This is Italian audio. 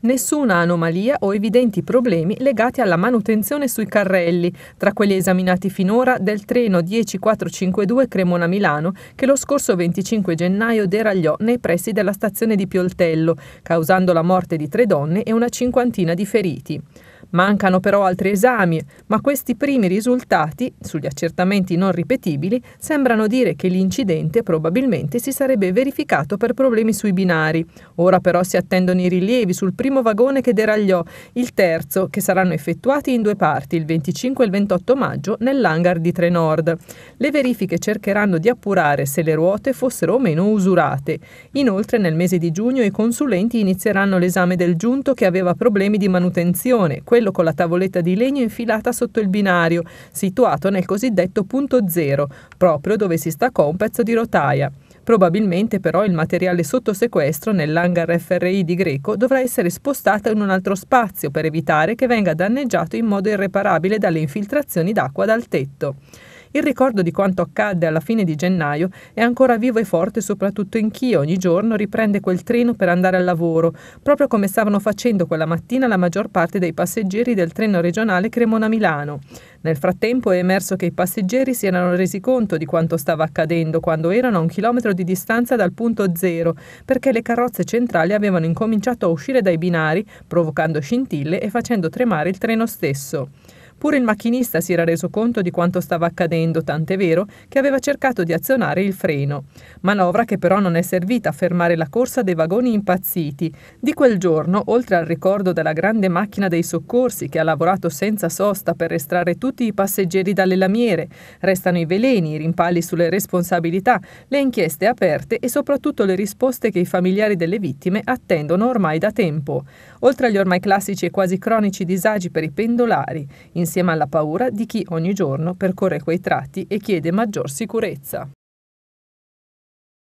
Nessuna anomalia o evidenti problemi legati alla manutenzione sui carrelli, tra quelli esaminati finora del treno 10452 Cremona-Milano che lo scorso 25 gennaio deragliò nei pressi della stazione di Pioltello, causando la morte di tre donne e una cinquantina di feriti. Mancano però altri esami, ma questi primi risultati, sugli accertamenti non ripetibili, sembrano dire che l'incidente probabilmente si sarebbe verificato per problemi sui binari. Ora però si attendono i rilievi sul primo vagone che deragliò, il terzo, che saranno effettuati in due parti il 25 e il 28 maggio nell'hangar di Trenord. Le verifiche cercheranno di appurare se le ruote fossero o meno usurate. Inoltre nel mese di giugno i consulenti inizieranno l'esame del giunto che aveva problemi di manutenzione, quello con la tavoletta di legno infilata sotto il binario, situato nel cosiddetto punto zero, proprio dove si staccò un pezzo di rotaia. Probabilmente però il materiale sotto sequestro nell'hangar FRI di Greco dovrà essere spostato in un altro spazio per evitare che venga danneggiato in modo irreparabile dalle infiltrazioni d'acqua dal tetto. Il ricordo di quanto accadde alla fine di gennaio è ancora vivo e forte soprattutto in chi ogni giorno riprende quel treno per andare al lavoro, proprio come stavano facendo quella mattina la maggior parte dei passeggeri del treno regionale Cremona-Milano. Nel frattempo è emerso che i passeggeri si erano resi conto di quanto stava accadendo quando erano a un chilometro di distanza dal punto zero, perché le carrozze centrali avevano incominciato a uscire dai binari, provocando scintille e facendo tremare il treno stesso. Pure il macchinista si era reso conto di quanto stava accadendo, tant'è vero che aveva cercato di azionare il freno. Manovra che però non è servita a fermare la corsa dei vagoni impazziti. Di quel giorno, oltre al ricordo della grande macchina dei soccorsi che ha lavorato senza sosta per estrarre tutti i passeggeri dalle lamiere, restano i veleni, i rimpalli sulle responsabilità, le inchieste aperte e soprattutto le risposte che i familiari delle vittime attendono ormai da tempo. Oltre agli ormai classici e quasi cronici disagi per i pendolari, in insieme alla paura di chi ogni giorno percorre quei tratti e chiede maggior sicurezza.